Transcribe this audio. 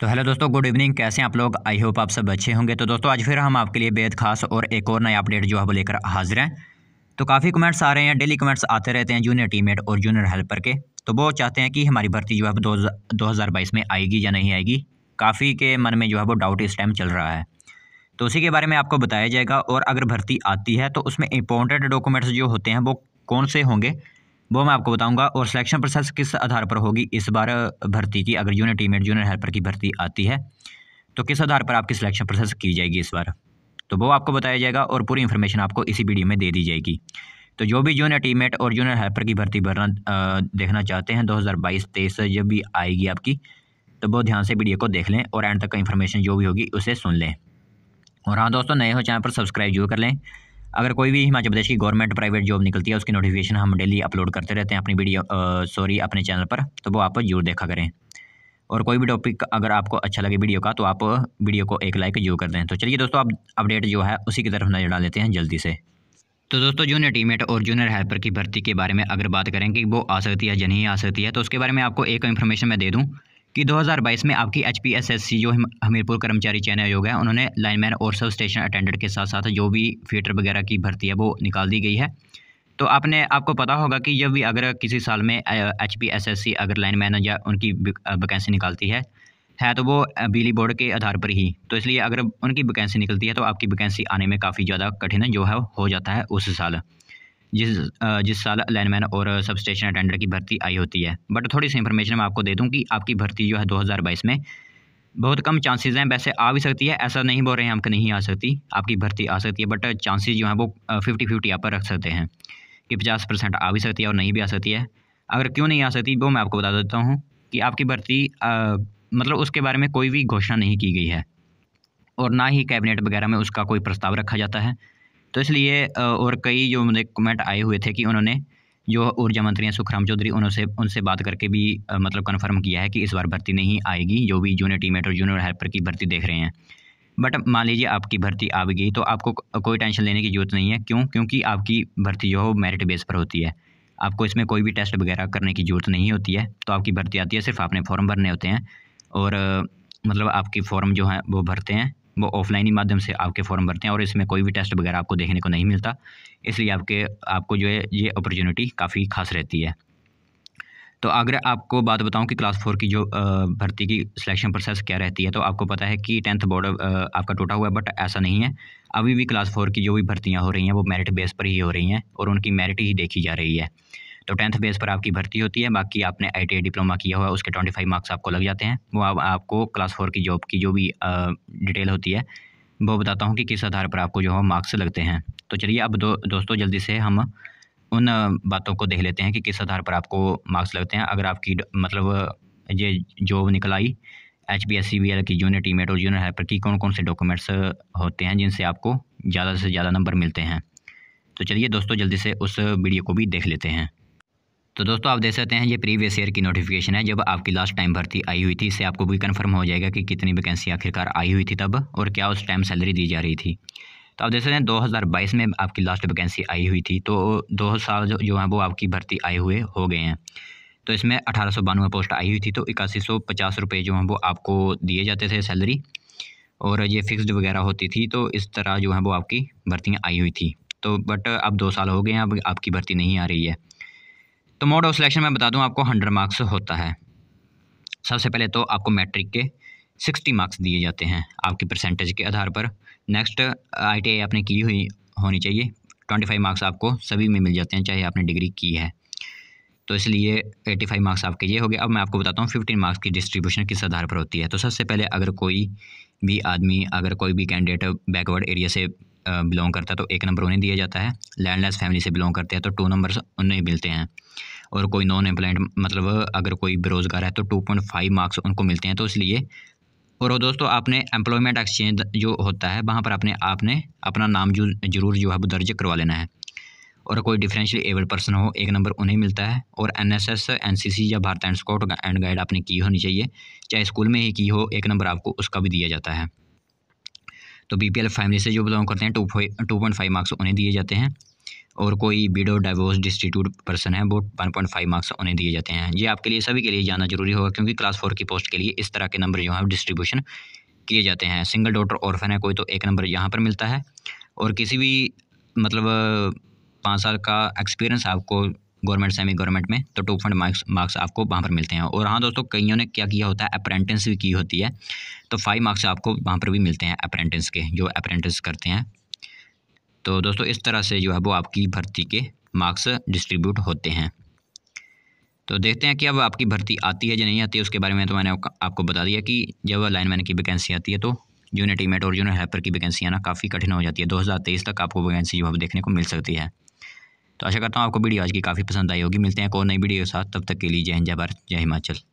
तो हेलो दोस्तों good evening कैसे हैं आप लोग आई होप आप सब अच्छे होंगे तो दोस्तों आज फिर हम आपके लिए बेहद खास और एक और नया अपडेट जो है वो लेकर हाजिर हैं तो काफ़ी कमेंट्स आ रहे हैं डेली कमेंट्स आते रहते हैं जूनियर टीममेट और जूनियर हेल्पर के तो वो चाहते हैं कि हमारी भर्ती जो है दो, दो हज़ार बाईस में आएगी या नहीं आएगी काफ़ी के मन में जो है वो डाउट इस टाइम चल रहा है तो उसी के बारे में आपको बताया जाएगा और अगर भर्ती आती है तो उसमें इंपॉर्टेंट डॉक्यूमेंट्स जो होते हैं वो कौन से होंगे वो मैं आपको बताऊंगा और सिलेक्शन प्रोसेस किस आधार पर होगी इस बार भर्ती की अगर यूनिट टीमेट जूनियर हेल्पर की भर्ती आती है तो किस आधार पर आपकी सिलेक्शन प्रोसेस की जाएगी इस बार तो वो आपको बताया जाएगा और पूरी इन्फॉर्मेशन आपको इसी वीडियो में दे दी जाएगी तो जो भी जूनियर टीमेट और जूनियर हेल्पर की भर्ती भरना देखना चाहते हैं दो हज़ार जब भी आएगी आपकी तो वो ध्यान से वीडियो को देख लें और एंड तक का इन्फॉर्मेशन जो भी होगी उसे सुन लें और हाँ दोस्तों नए हो चैनल पर सब्सक्राइब जरूर कर लें अगर कोई भी हिमाचल प्रदेश की गवर्नमेंट प्राइवेट जॉब निकलती है उसकी नोटिफिकेशन हम डेली अपलोड करते रहते हैं अपनी वीडियो सॉरी अपने चैनल पर तो वो आप जरूर देखा करें और कोई भी टॉपिक अगर आपको अच्छा लगे वीडियो का तो आप वीडियो को एक लाइक जरूर कर दें तो चलिए दोस्तों आप अपडेट जो है उसी की तरफ नजर डाल लेते हैं जल्दी से तो दोस्तों जूनियर टीमेट और जूनियर हेल्पर की भर्ती के बारे में अगर बात करें कि वो आ सकती है या नहीं आ सकती है तो उसके बारे में आपको एक इन्फॉर्मेशन मैं दे दूँ कि 2022 में आपकी H P S S C जो हमीरपुर कर्मचारी चयन आयोग है उन्होंने लाइनमैन और सब स्टेशन अटेंडेंट के साथ साथ जो भी फीटर वगैरह की भर्ती है वो निकाल दी गई है तो आपने आपको पता होगा कि जब भी अगर किसी साल में H P S S C अगर लाइनमैन या उनकी वैकेंसी निकालती है है तो वो बिजली बोर्ड के आधार पर ही तो इसलिए अगर उनकी वैकेंसी निकलती है तो आपकी वैकेंसी आने में काफ़ी ज़्यादा कठिन जो है हो जाता है उस साल जिस जिस साल लाइनमैन और सब स्टेशन अटेंडर की भर्ती आई होती है बट थोड़ी सी इन्फॉर्मेशन मैं आपको दे दूँ कि आपकी भर्ती जो है बाईस में बहुत कम चांसेस हैं वैसे आ भी सकती है ऐसा नहीं बोल रहे हैं आपको नहीं आ सकती आपकी भर्ती आ सकती है बट चांसेस जो हैं वो फिफ्टी फिफ्टी आप रख सकते हैं कि पचास परसेंट आ भी सकती है और नहीं भी आ सकती है अगर क्यों नहीं आ सकती वो मैं आपको बता देता हूँ कि आपकी भर्ती मतलब उसके बारे में कोई भी घोषणा नहीं की गई है और ना ही कैबिनेट वगैरह में उसका कोई प्रस्ताव रखा जाता है तो इसलिए और कई जो मुझे कमेंट आए हुए थे कि उन्होंने जो ऊर्जा मंत्री हैं सुखराम चौधरी उनसे उनसे बात करके भी मतलब कन्फर्म किया है कि इस बार भर्ती नहीं आएगी जो भी जूनियर टीमेट और जूनियर हेल्पर की भर्ती देख रहे हैं बट मान लीजिए आपकी भर्ती आ गई तो आपको कोई टेंशन लेने की जरूरत नहीं है क्यों क्योंकि आपकी भर्ती जो वो मेरिट बेस पर होती है आपको इसमें कोई भी टेस्ट वगैरह करने की ज़रूरत नहीं होती है तो आपकी भर्ती आती है सिर्फ आपने फॉर्म भरने होते हैं और मतलब आपकी फॉर्म जो है वो भरते हैं वो ऑफलाइन ही माध्यम से आपके फॉर्म भरते हैं और इसमें कोई भी टेस्ट वगैरह आपको देखने को नहीं मिलता इसलिए आपके आपको जो है ये अपॉर्चुनिटी काफ़ी खास रहती है तो अगर आपको बात बताऊं कि क्लास फोर की जो भर्ती की सिलेक्शन प्रोसेस क्या रहती है तो आपको पता है कि टेंथ बोर्ड आपका टूटा हुआ है बट ऐसा नहीं है अभी भी क्लास फोर की जो भी भर्तियाँ हो रही हैं वो मेरिट बेस पर ही हो रही हैं और उनकी मेरिट ही देखी जा रही है तो टेंथ बेस पर आपकी भर्ती होती है बाकी आपने आई डिप्लोमा किया हुआ है उसके ट्वेंटी फाइव मार्क्स आपको लग जाते हैं वो आप, आपको क्लास फोर की जॉब की जो भी डिटेल होती है वो बताता हूँ कि किस आधार पर आपको जो है मार्क्स लगते हैं तो चलिए अब दो दोस्तों जल्दी से हम उन बातों को देख लेते हैं कि किस आधार पर आपको मार्क्स लगते हैं अगर आपकी मतलब ये जॉब निकल आई H P S C B L की जूनियर टीम और जूनियर हेल्पर की कौन कौन से डॉक्यूमेंट्स होते हैं जिनसे आपको ज़्यादा से ज़्यादा नंबर मिलते हैं तो चलिए दोस्तों जल्दी से उस वीडियो को भी देख लेते हैं तो दोस्तों आप देख सकते हैं ये प्रीवियस ईयर की नोटिफिकेशन है जब आपकी लास्ट टाइम भर्ती आई हुई थी इससे आपको भी कन्फर्म हो जाएगा कि कितनी वैकेंसी आखिरकार आई हुई थी तब और क्या उस टाइम सैलरी दी जा रही थी तो आप देख सकते हैं 2022 में आपकी लास्ट वैकेंसी आई हुई थी तो दो साल जो, जो है वो आपकी भर्ती आए हुए हो गए हैं तो इसमें अठारह सौ बानवे पोस्ट आई हुई थी तो इक्यासी सौ पचास रुपये जो हैं वो आपको दिए जाते थे सैलरी और ये फिक्स्ड वगैरह होती थी तो इस तरह जो है वो आपकी भर्तियाँ आई हुई थी तो बट अब दो साल हो गए हैं अब आपकी भर्ती नहीं आ रही है तो मोड ऑफ सिलेक्शन मैं बता दूं आपको हंड्रेड मार्क्स होता है सबसे पहले तो आपको मैट्रिक के सिक्सटी मार्क्स दिए जाते हैं आपकी परसेंटेज के आधार पर नेक्स्ट आई आपने की हुई होनी चाहिए ट्वेंटी फाइव मार्क्स आपको सभी में मिल जाते हैं चाहे आपने डिग्री की है तो इसलिए एट्टी फाइव मार्क्स आपके ये हो गए अब मैं आपको बताता हूँ फिफ्टीन मार्क्स की डिस्ट्रीब्यूशन किस आधार पर होती है तो सबसे पहले अगर कोई भी आदमी अगर कोई भी कैंडिडेट बैकवर्ड एरिया से बिलोंग करता है तो एक नंबर उन्हें दिया जाता है लैंडलेस फैमिली से बिलोंग करते हैं तो टू नंबर्स उन्हें मिलते हैं और कोई नॉन एम्प्लॉयड मतलब अगर कोई बेरोज़गार है तो टू पॉइंट फाइव मार्क्स उनको मिलते हैं तो इसलिए और दोस्तों आपने एम्प्लॉयमेंट एक्सचेंज जो होता है वहाँ पर आपने आपने अपना नाम जो जरूर जो है वो दर्ज करवा लेना है और कोई डिफरेंशियल एबल्ड पर्सन हो एक नंबर उन्हें मिलता है और N S S N C C या Bharat and scout and guide आपने की होनी चाहिए चाहे स्कूल में ही की हो एक नंबर आपको उसका भी दिया जाता है तो बी पी एल फैमिली से जो बिलोंग करते हैं two two point five marks उन्हें दिए जाते हैं और कोई बीडो डाइवोर्स डिस्टीट्यूट पर्सन है वो वन पॉइंट फाइव मार्क्स उन्हें दिए जाते हैं ये आपके लिए सभी के लिए जाना जरूरी होगा क्योंकि क्लास फोर की पोस्ट के लिए इस तरह के नंबर जो है डिस्ट्रीब्यूशन किए जाते हैं सिंगल डॉटर ऑर्फन है कोई तो एक नंबर यहाँ पर मिलता है और किसी भी मतलब पाँच साल का एक्सपीरियंस आपको गवर्नमेंट सेमी गवर्नमेंट में तो टू पॉइंट मार्क्स मार्क्स आपको वहाँ पर मिलते हैं और हाँ दोस्तों कईयों ने क्या किया होता है अप्रेंटिस भी की होती है तो फाइव मार्क्स आपको वहाँ पर भी मिलते हैं अप्रेंटिस के जो अप्रेंटिस करते हैं तो दोस्तों इस तरह से जो है वो आपकी भर्ती के मार्क्स डिस्ट्रीब्यूट होते हैं तो देखते हैं कि अब आपकी भर्ती आती है या नहीं आती है उसके बारे में तो मैंने आपको बता दिया कि जब लाइनमैन की वैकेंसी आती है तो जूनियर टीमेट और जूनियर हेल्पर की वैकेंसी आना काफ़ी कठिन हो जाती है 2023 तक आपको वैकेंसी जो है देखने को मिल सकती है तो आशा करता हूँ आपको वीडियो आज की काफ़ी पसंद आई होगी मिलते हैं एक और नई वीडियो के साथ तब तक के लिए जय हिंद जय भारत जय हिमाचल